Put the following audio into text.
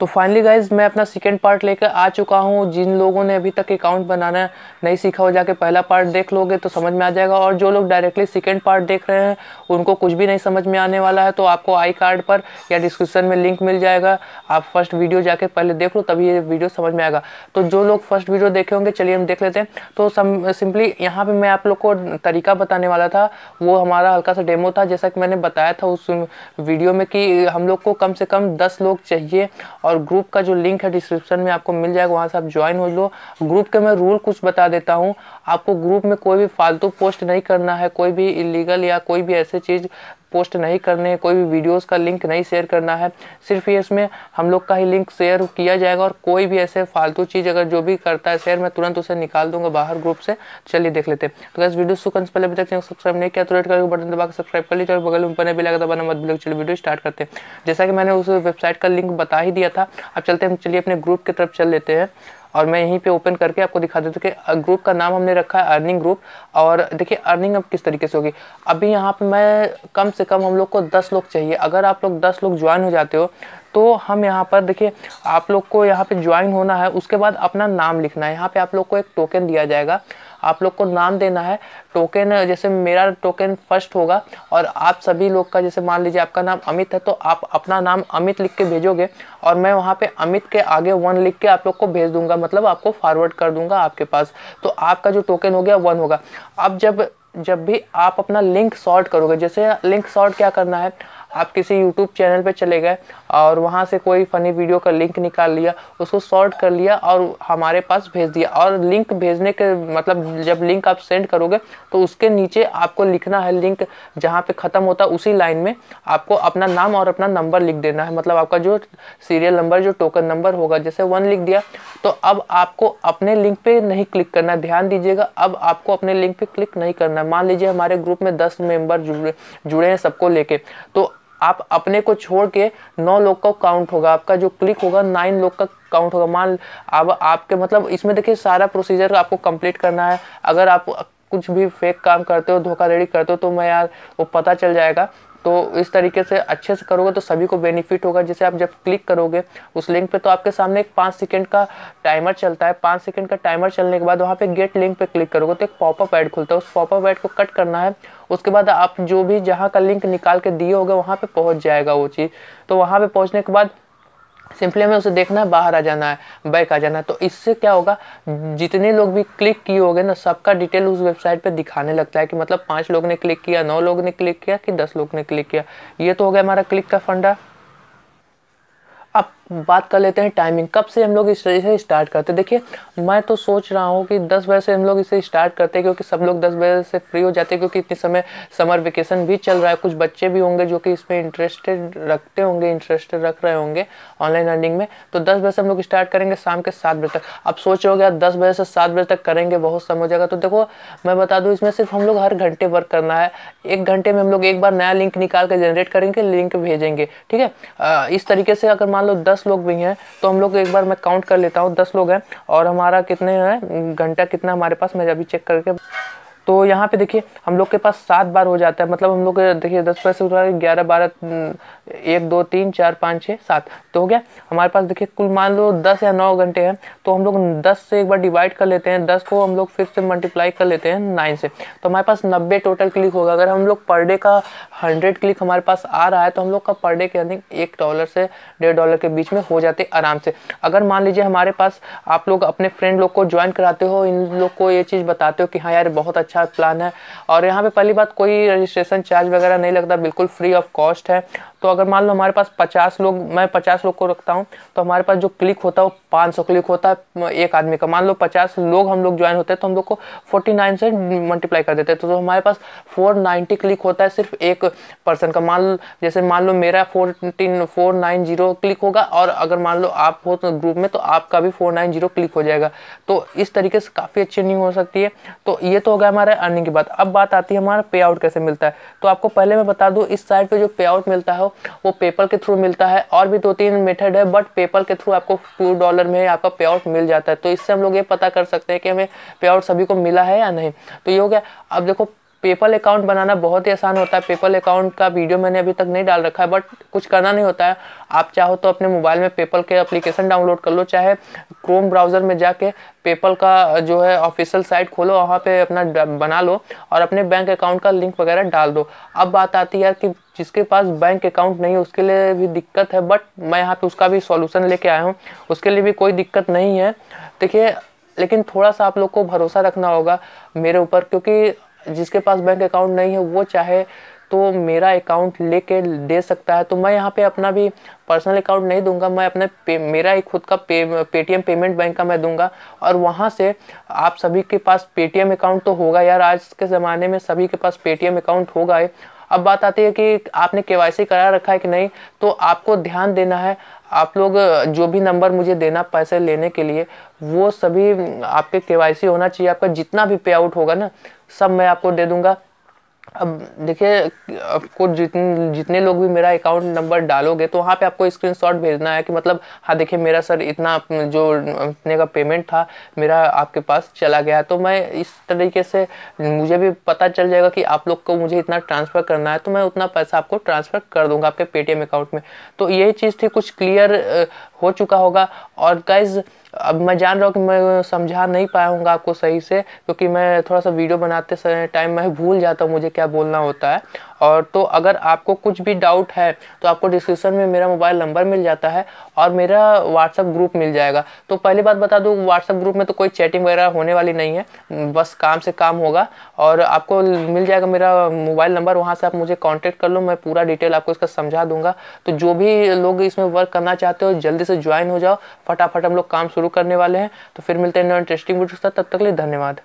तो finally guys मैं अपना सेकेंड पार्ट लेकर आ चुका हूँ जिन लोगों ने अभी तक अकाउंट बनाना नहीं सीखा हो जाके पहला पार्ट देख लोगे तो समझ में आ जाएगा और जो लोग डायरेक्टली सेकेंड पार्ट देख रहे हैं उनको कुछ भी नहीं समझ में आने वाला है तो आपको आई कार्ड पर या डिस्क्रिप्शन में लिंक मिल जाएगा आप फर्स्ट वीडियो जाके पहले देख लो तभी ये वीडियो समझ में आएगा तो जो लोग फर्स्ट वीडियो देखे होंगे चलिए हम देख लेते हैं तो सिंपली यहाँ पर मैं आप लोग को तरीका बताने वाला था वो हमारा हल्का सा डेमो था जैसा कि मैंने बताया था उस वीडियो में कि हम लोग को कम से कम दस लोग चाहिए और ग्रुप का जो लिंक है डिस्क्रिप्शन में आपको मिल जाएगा वहाँ से आप ज्वाइन हो लो ग्रुप के मैं रूल कुछ बता देता हूँ आपको ग्रुप में कोई भी फालतू पोस्ट नहीं करना है कोई भी इलीगल या कोई भी ऐसे चीज़ पोस्ट नहीं करने हैं कोई भी वीडियोस का लिंक नहीं शेयर करना है सिर्फ ये इसमें हम लोग का ही लिंक शेयर किया जाएगा और कोई भी ऐसे फालतू चीज़ अगर जो भी करता है शेयर मैं तुरंत उसे निकाल दूंगा बाहर ग्रुप से चलिए देख लेते तो गैस वीडियो सुकन से पहले अभी तक सब्सक्राइब नहीं किया तो रेड करके बटन दबाकर सब्सक्राइब कर लीजिए और बगल में बने भी लगा दबाना मत बिल्कुल चलिए वीडियो स्टार्ट करते हैं जैसा कि मैंने उस वेबसाइट का लिंक बता ही दिया था अब चलते हम चलिए अपने ग्रुप की तरफ चल लेते हैं और मैं यहीं पे ओपन करके आपको दिखा देता हूँ कि ग्रुप का नाम हमने रखा है अर्निंग ग्रुप और देखिए अर्निंग अब किस तरीके से होगी अभी यहाँ पर मैं कम से कम हम लोग को दस लोग चाहिए अगर आप लोग दस लोग ज्वाइन हो जाते हो तो हम यहाँ पर देखिए आप लोग को यहाँ पे ज्वाइन होना है उसके बाद अपना नाम लिखना है यहाँ पे आप लोग को एक टोकन दिया जाएगा आप लोग को नाम देना है टोकन जैसे मेरा टोकन फर्स्ट होगा और आप सभी लोग का जैसे मान लीजिए आपका नाम अमित है तो आप अपना नाम अमित लिख के भेजोगे और मैं वहाँ पे अमित के आगे वन लिख के आप लोग को भेज दूंगा मतलब आपको फॉरवर्ड कर दूंगा आपके पास तो आपका जो टोकन हो गया वन होगा अब जब जब भी आप अपना लिंक सॉर्ट करोगे जैसे लिंक सॉर्ट क्या करना है आप किसी यूट्यूब चैनल पर चले गए और वहाँ से कोई फ़नी वीडियो का लिंक निकाल लिया उसको शॉर्ट कर लिया और हमारे पास भेज दिया और लिंक भेजने के मतलब जब लिंक आप सेंड करोगे तो उसके नीचे आपको लिखना है लिंक जहाँ पे ख़त्म होता उसी लाइन में आपको अपना नाम और अपना नंबर लिख देना है मतलब आपका जो सीरियल नंबर जो टोकन नंबर होगा जैसे वन लिख दिया तो अब आपको अपने लिंक पर नहीं क्लिक करना है ध्यान दीजिएगा अब आपको अपने लिंक पर क्लिक नहीं करना मान लीजिए हमारे ग्रुप में दस मेम्बर जुड़े जुड़े हैं सबको लेके तो आप अपने को छोड़ के नौ लोग का काउंट होगा आपका जो क्लिक होगा नाइन लोग का काउंट होगा मान अब आपके मतलब इसमें देखिए सारा प्रोसीजर आपको कंप्लीट करना है अगर आप कुछ भी फेक काम करते हो धोखाधड़ी करते हो तो मैं यार वो पता चल जाएगा तो इस तरीके से अच्छे से करोगे तो सभी को बेनिफिट होगा जैसे आप जब क्लिक करोगे उस लिंक पे तो आपके सामने एक पाँच सेकेंड का टाइमर चलता है पाँच सेकेंड का टाइमर चलने के बाद वहाँ पे गेट लिंक पे क्लिक करोगे तो एक पॉपअप ऐड खुलता है उस पॉपअप ऐड को कट करना है उसके बाद आप जो भी जहाँ का लिंक निकाल के दिए होगा वहाँ पर पहुँच जाएगा वो चीज़ तो वहाँ पर पहुँचने के बाद सिंपली हमें उसे देखना है बाहर आ जाना है बैक आ जाना है तो इससे क्या होगा जितने लोग भी क्लिक किए होंगे ना सबका डिटेल उस वेबसाइट पे दिखाने लगता है कि मतलब पाँच लोग ने क्लिक किया नौ लोग ने क्लिक किया कि दस लोग ने क्लिक किया ये तो हो गया हमारा क्लिक का फंडा अब बात कर लेते हैं टाइमिंग कब से हम लोग इस इसे स्टार्ट करते हैं देखिए मैं तो सोच रहा हूँ कि दस बजे से हम लोग इसे स्टार्ट करते हैं क्योंकि सब लोग दस बजे से फ्री हो जाते हैं क्योंकि इतने समय समर वेकेशन भी चल रहा है कुछ बच्चे भी होंगे जो कि इसमें इंटरेस्टेड रखते होंगे इंटरेस्टेड रख रहे होंगे ऑनलाइन अर्निंग में तो दस बजे से हम लोग स्टार्ट करेंगे शाम के सात बजे तक अब सोच रहे हो गया दस बजे से सात बजे तक करेंगे बहुत समय हो जाएगा तो देखो मैं बता दूँ इसमें सिर्फ हम लोग हर घंटे वर्क करना है एक घंटे में हम लोग एक बार नया लिंक निकाल कर जनरेट करेंगे लिंक भेजेंगे ठीक है इस तरीके से अगर मान लो दस दस लोग भी हैं तो हम लोग एक बार मैं काउंट कर लेता हूँ दस लोग हैं और हमारा कितने हैं घंटा कितना हमारे पास मैं अभी चेक करके तो यहाँ पे देखिए हम लोग के पास सात बार हो जाता है मतलब हम लोग देखिए दस पर से उठा ग्यारह बारह हम्म, एक दो तीन चार पाँच छः सात तो हो गया हमारे पास देखिए कुल मान लो दस या नौ घंटे हैं तो हम लोग दस से एक बार डिवाइड कर लेते हैं दस को हम लोग फिर से मल्टीप्लाई कर लेते हैं नाइन से तो हमारे पास नब्बे टोटल क्लिक होगा अगर हम लोग पर डे का हंड्रेड क्लिक हमारे पास आ रहा है तो हम लोग का पर डे के अर्निंग एक डॉलर से डेढ़ डॉलर के बीच में हो जाते आराम से अगर मान लीजिए हमारे पास आप लोग अपने फ्रेंड लोग को ज्वाइन कराते हो इन लोग को ये चीज़ बताते हो कि हाँ यार बहुत अच्छा अच्छा प्लान है और यहाँ पे पहली बात कोई रजिस्ट्रेशन चार्ज वगैरह नहीं लगता बिल्कुल फ्री ऑफ कॉस्ट है तो अगर मान लो हमारे पास पचास लोग मैं पचास लोग को रखता हूँ तो हमारे पास जो क्लिक होता है वो पाँच सौ क्लिक होता है एक आदमी का मान लो पचास लोग हम लोग ज्वाइन होते हैं तो हम लोग को फोर्टी नाइन से मल्टीप्लाई कर देते हैं तो, तो हमारे पास फोर नाइन्टी क्लिक होता है सिर्फ एक पर्सन का मान जैसे मान लो मेरा fourteen four nine zero click होगा और अगर मान लो आप हो तो ग्रुप में तो आपका भी फोर नाइन जीरो क्लिक हो जाएगा तो इस तरीके से काफ़ी अच्छी नहीं हो सकती है तो ये तो हो गया हमारे अर्निंग की बात अब बात आती है हमारा पे आउट कैसे मिलता है तो आपको पहले मैं बता दूँ इस साइड पर जो पे आउट मिलता है वो पेपल के थ्रू मिलता है और भी दो तीन मेथड है बट पेपल के थ्रू आपको टू डॉलर में आपका पे आउट मिल जाता है तो इससे हम लोग ये पता कर सकते हैं कि हमें पे आउट सभी को मिला है या नहीं तो ये हो गया अब देखो पेपल अकाउंट बनाना बहुत ही आसान होता है पेपल अकाउंट का वीडियो मैंने अभी तक नहीं डाल रखा है बट कुछ करना नहीं होता है आप चाहो तो अपने मोबाइल में पेपल के एप्लीकेशन डाउनलोड कर लो चाहे क्रोम ब्राउज़र में जाके पेपल का जो है ऑफिशियल साइट खोलो वहाँ पे अपना बना लो और अपने बैंक अकाउंट का लिंक वगैरह डाल दो अब बात आती है कि जिसके पास बैंक अकाउंट नहीं है उसके लिए भी दिक्कत है बट मैं यहाँ पे उसका भी सॉल्यूशन लेके आया हूँ उसके लिए भी कोई दिक्कत नहीं है देखिए लेकिन थोड़ा सा आप लोग को भरोसा रखना होगा मेरे ऊपर क्योंकि जिसके पास बैंक अकाउंट नहीं है वो चाहे तो मेरा अकाउंट लेके दे सकता है तो मैं यहाँ पे अपना भी पर्सनल अकाउंट नहीं दूंगा मैं अपने पे, मेरा ही खुद का पे पेटीएम पेमेंट बैंक का मैं दूंगा और वहाँ से आप सभी के पास पेटीएम अकाउंट तो होगा यार आज के ज़माने में सभी के पास पेटीएम अकाउंट होगा है अब बात आती है कि आपने के करा रखा है कि नहीं तो आपको ध्यान देना है आप लोग जो भी नंबर मुझे देना पैसे लेने के लिए वो सभी आपके के होना चाहिए आपका जितना भी पे आउट होगा ना सब मैं आपको दे दूँगा अब देखिए आपको जितने जितने लोग भी मेरा अकाउंट नंबर डालोगे तो वहाँ पे आपको स्क्रीनशॉट भेजना है कि मतलब हाँ देखिए मेरा सर इतना जो इतने का पेमेंट था मेरा आपके पास चला गया तो मैं इस तरीके से मुझे भी पता चल जाएगा कि आप लोग को मुझे इतना ट्रांसफ़र करना है तो मैं उतना पैसा आपको ट्रांसफ़र कर दूँगा आपके पेटीएम अकाउंट में तो यही चीज़ थी कुछ क्लियर हो चुका होगा और गाइज़ अब मैं जान रहा हूँ कि मैं समझा नहीं पाऊँगा आपको सही से क्योंकि मैं थोड़ा सा वीडियो बनाते समय टाइम मैं भूल जाता हूँ मुझे क्या बोलना होता है और तो अगर आपको कुछ भी डाउट है तो आपको डिस्क्रिप्शन में मेरा मोबाइल नंबर मिल जाता है और मेरा व्हाट्सअप ग्रुप मिल जाएगा तो पहली बात बता दूँ व्हाट्सअप ग्रुप में तो कोई चैटिंग वगैरह होने वाली नहीं है बस काम से काम होगा और आपको मिल जाएगा मेरा मोबाइल नंबर वहाँ से आप मुझे कॉन्टेक्ट कर लो मैं पूरा डिटेल आपको इसका समझा दूंगा तो जो भी लोग इसमें वर्क करना चाहते हो जल्दी से ज्वाइन हो जाओ फटाफट हम लोग काम शुरू करने वाले हैं तो फिर मिलते हैं इंटरेस्टिंग वीडियो के साथ तब तक लिए धन्यवाद